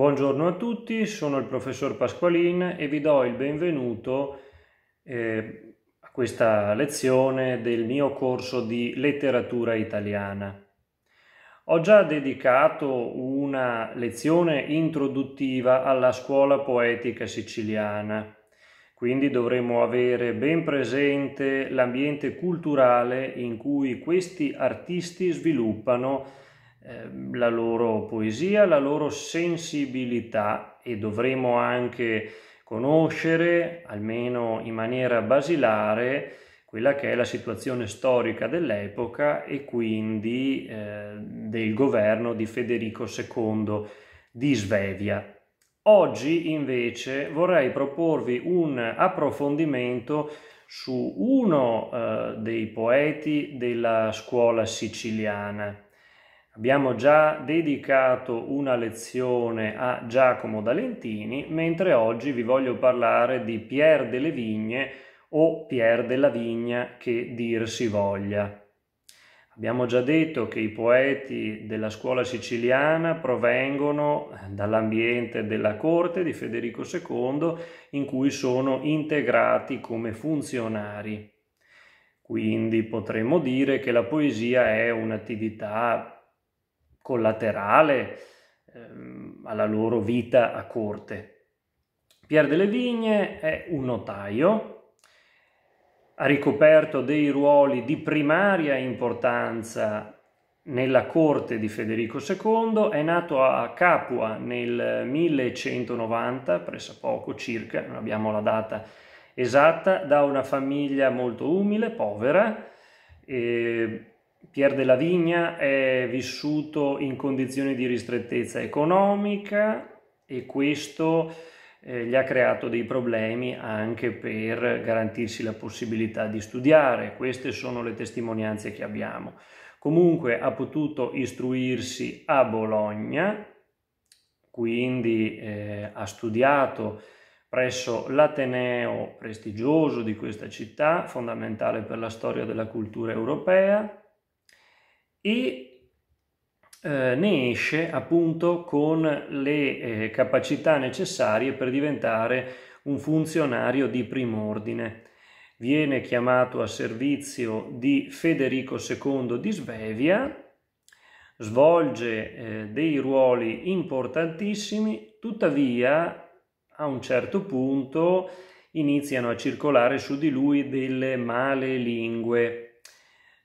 Buongiorno a tutti, sono il professor Pasqualin e vi do il benvenuto eh, a questa lezione del mio corso di letteratura italiana. Ho già dedicato una lezione introduttiva alla scuola poetica siciliana, quindi dovremo avere ben presente l'ambiente culturale in cui questi artisti sviluppano Ehm, la loro poesia, la loro sensibilità e dovremo anche conoscere, almeno in maniera basilare, quella che è la situazione storica dell'epoca e quindi eh, del governo di Federico II di Svevia. Oggi invece vorrei proporvi un approfondimento su uno eh, dei poeti della scuola siciliana, Abbiamo già dedicato una lezione a Giacomo D'Alentini, mentre oggi vi voglio parlare di Pierre delle Vigne o Pier della Vigna che dir si voglia. Abbiamo già detto che i poeti della scuola siciliana provengono dall'ambiente della corte di Federico II in cui sono integrati come funzionari. Quindi potremmo dire che la poesia è un'attività collaterale ehm, alla loro vita a corte. Pier delle Vigne è un notaio, ha ricoperto dei ruoli di primaria importanza nella corte di Federico II, è nato a Capua nel 1190, presso poco circa, non abbiamo la data esatta, da una famiglia molto umile, povera, e Pier della Vigna è vissuto in condizioni di ristrettezza economica e questo eh, gli ha creato dei problemi anche per garantirsi la possibilità di studiare. Queste sono le testimonianze che abbiamo. Comunque ha potuto istruirsi a Bologna, quindi eh, ha studiato presso l'Ateneo prestigioso di questa città, fondamentale per la storia della cultura europea, e eh, ne esce appunto con le eh, capacità necessarie per diventare un funzionario di prim'ordine. Viene chiamato a servizio di Federico II di Svevia, svolge eh, dei ruoli importantissimi, tuttavia a un certo punto iniziano a circolare su di lui delle male lingue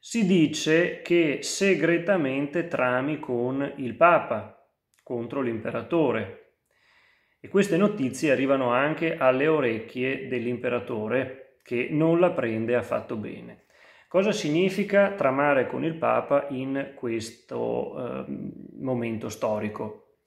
si dice che segretamente trami con il Papa contro l'imperatore. E queste notizie arrivano anche alle orecchie dell'imperatore che non la prende affatto bene. Cosa significa tramare con il Papa in questo eh, momento storico?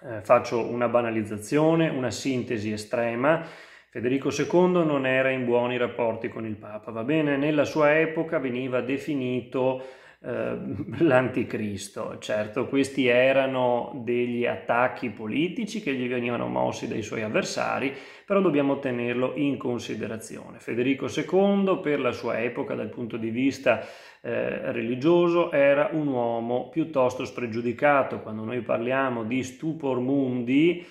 Eh, faccio una banalizzazione, una sintesi estrema Federico II non era in buoni rapporti con il Papa, va bene? Nella sua epoca veniva definito eh, l'anticristo. Certo, questi erano degli attacchi politici che gli venivano mossi dai suoi avversari, però dobbiamo tenerlo in considerazione. Federico II, per la sua epoca, dal punto di vista eh, religioso, era un uomo piuttosto spregiudicato. Quando noi parliamo di stupor mundi,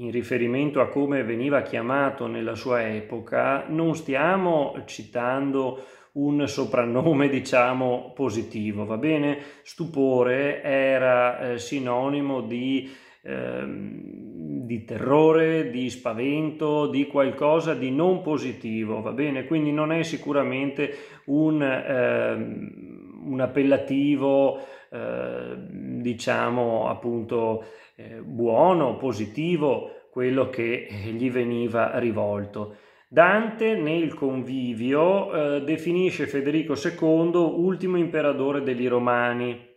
in riferimento a come veniva chiamato nella sua epoca, non stiamo citando un soprannome diciamo positivo, va bene? Stupore era eh, sinonimo di, eh, di, terrore, di spavento, di qualcosa di non positivo, va bene? Quindi non è sicuramente un, eh, un appellativo eh, diciamo appunto eh, buono, positivo, quello che gli veniva rivolto. Dante nel convivio eh, definisce Federico II ultimo imperatore degli Romani,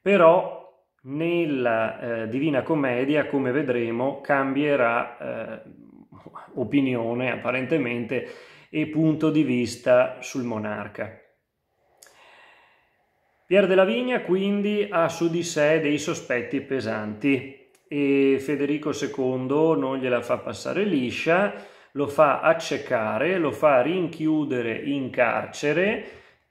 però nella eh, Divina Commedia, come vedremo, cambierà eh, opinione apparentemente e punto di vista sul monarca. Pier della Vigna quindi ha su di sé dei sospetti pesanti e Federico II non gliela fa passare liscia, lo fa accecare, lo fa rinchiudere in carcere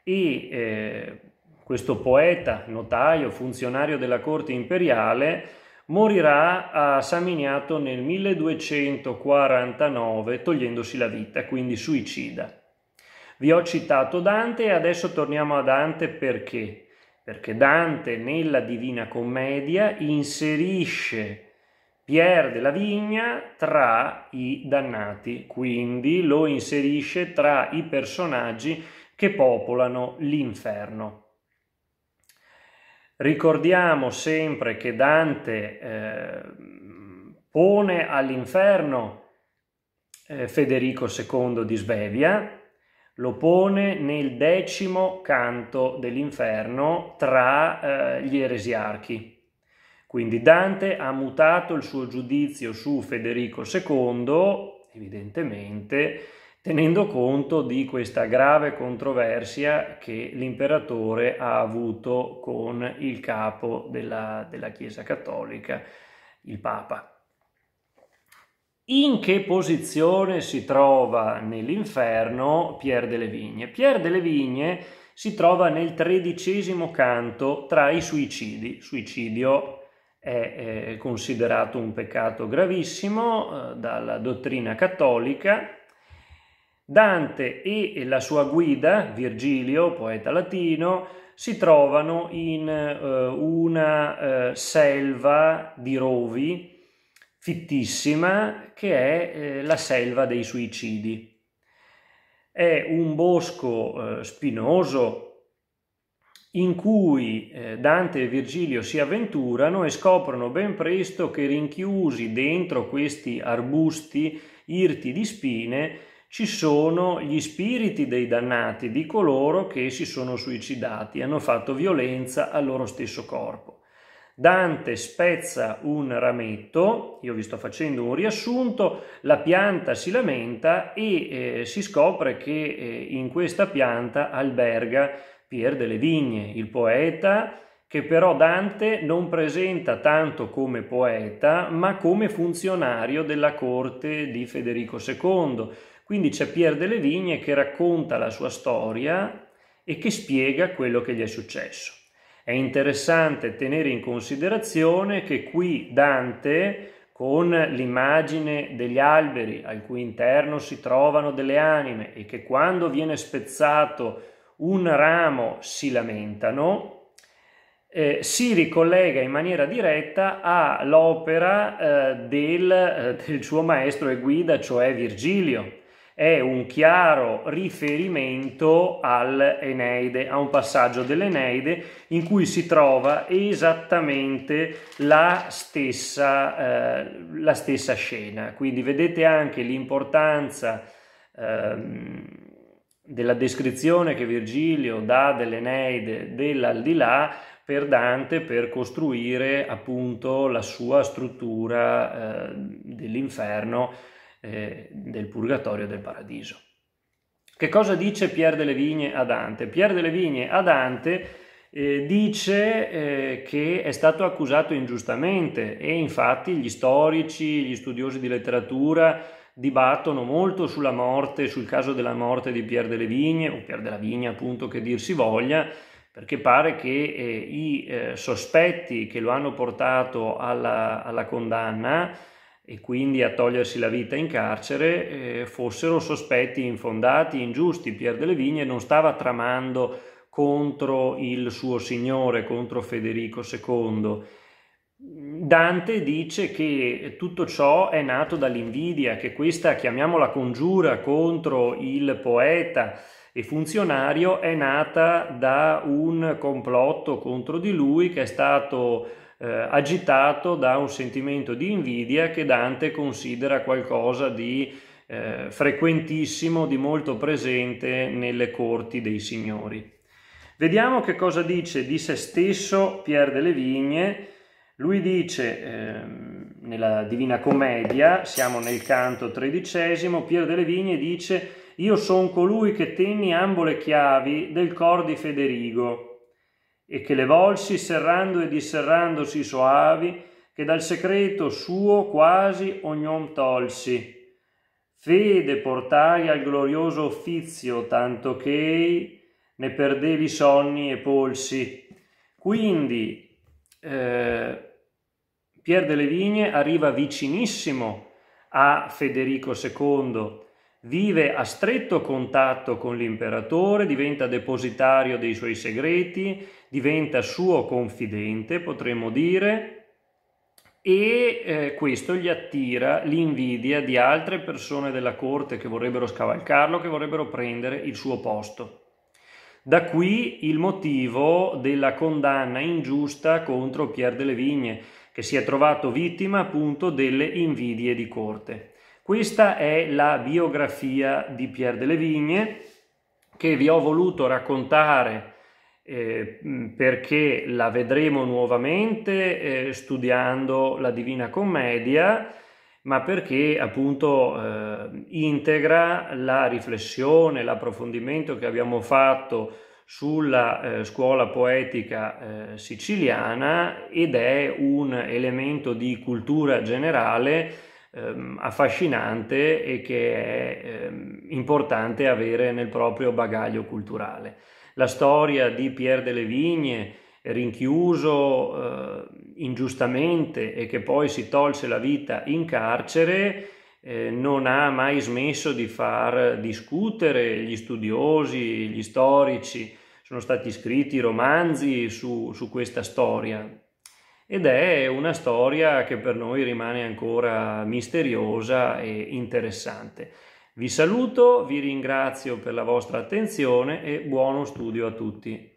e eh, questo poeta, notaio, funzionario della corte imperiale morirà a Saminiato nel 1249 togliendosi la vita, quindi suicida. Vi ho citato Dante e adesso torniamo a Dante perché? perché Dante nella Divina Commedia inserisce Pierre della Vigna tra i dannati, quindi lo inserisce tra i personaggi che popolano l'inferno. Ricordiamo sempre che Dante eh, pone all'inferno eh, Federico II di Svevia, lo pone nel decimo canto dell'inferno tra eh, gli eresiarchi. Quindi Dante ha mutato il suo giudizio su Federico II, evidentemente, tenendo conto di questa grave controversia che l'imperatore ha avuto con il capo della, della Chiesa Cattolica, il Papa. In che posizione si trova nell'inferno Pier delle Vigne? Pier delle Vigne si trova nel tredicesimo canto tra i suicidi. Suicidio è, è considerato un peccato gravissimo eh, dalla dottrina cattolica. Dante e la sua guida, Virgilio, poeta latino, si trovano in eh, una eh, selva di rovi fittissima che è eh, la selva dei suicidi. È un bosco eh, spinoso in cui eh, Dante e Virgilio si avventurano e scoprono ben presto che rinchiusi dentro questi arbusti irti di spine ci sono gli spiriti dei dannati, di coloro che si sono suicidati, hanno fatto violenza al loro stesso corpo. Dante spezza un rametto, io vi sto facendo un riassunto, la pianta si lamenta e eh, si scopre che eh, in questa pianta alberga Pier delle Vigne, il poeta, che però Dante non presenta tanto come poeta, ma come funzionario della corte di Federico II. Quindi c'è Pier delle Vigne che racconta la sua storia e che spiega quello che gli è successo. È interessante tenere in considerazione che qui Dante, con l'immagine degli alberi al cui interno si trovano delle anime e che quando viene spezzato un ramo si lamentano, eh, si ricollega in maniera diretta all'opera eh, del, eh, del suo maestro e guida, cioè Virgilio è un chiaro riferimento all'Eneide, a un passaggio dell'Eneide in cui si trova esattamente la stessa, eh, la stessa scena. Quindi vedete anche l'importanza eh, della descrizione che Virgilio dà dell'Eneide dell'aldilà per Dante per costruire appunto la sua struttura eh, dell'inferno eh, del purgatorio del paradiso. Che cosa dice Pierre delle Vigne a Dante? Pierre delle Vigne a Dante eh, dice eh, che è stato accusato ingiustamente e infatti gli storici, gli studiosi di letteratura dibattono molto sulla morte, sul caso della morte di Pierre delle Vigne o Pierre della Vigne appunto che dir si voglia, perché pare che eh, i eh, sospetti che lo hanno portato alla, alla condanna e quindi a togliersi la vita in carcere eh, fossero sospetti infondati, ingiusti. Pier delle Vigne non stava tramando contro il suo signore, contro Federico II. Dante dice che tutto ciò è nato dall'invidia, che questa, chiamiamola congiura contro il poeta e funzionario, è nata da un complotto contro di lui che è stato eh, agitato da un sentimento di invidia che Dante considera qualcosa di eh, frequentissimo, di molto presente nelle corti dei signori. Vediamo che cosa dice di se stesso Pierre delle Vigne. Lui dice eh, nella Divina Commedia, siamo nel canto tredicesimo, Piero delle Vigne dice «Io sono colui che tenni ambo le chiavi del cor di Federigo, e che le volsi serrando e disserrandosi soavi, che dal secreto suo quasi ognon tolsi. Fede portai al glorioso offizio, tanto che ne perdevi sonni e polsi. Quindi eh, Pier delle Vigne arriva vicinissimo a Federico II, vive a stretto contatto con l'imperatore, diventa depositario dei suoi segreti, diventa suo confidente, potremmo dire, e eh, questo gli attira l'invidia di altre persone della corte che vorrebbero scavalcarlo, che vorrebbero prendere il suo posto. Da qui il motivo della condanna ingiusta contro Pierre delle Vigne, che si è trovato vittima appunto delle invidie di corte. Questa è la biografia di Pierre delle Vigne che vi ho voluto raccontare eh, perché la vedremo nuovamente eh, studiando la Divina Commedia, ma perché appunto eh, integra la riflessione, l'approfondimento che abbiamo fatto sulla eh, scuola poetica eh, siciliana ed è un elemento di cultura generale ehm, affascinante e che è ehm, importante avere nel proprio bagaglio culturale. La storia di Pierre delle Vigne, rinchiuso eh, ingiustamente e che poi si tolse la vita in carcere, eh, non ha mai smesso di far discutere gli studiosi, gli storici, sono stati scritti romanzi su, su questa storia, ed è una storia che per noi rimane ancora misteriosa e interessante. Vi saluto, vi ringrazio per la vostra attenzione e buono studio a tutti.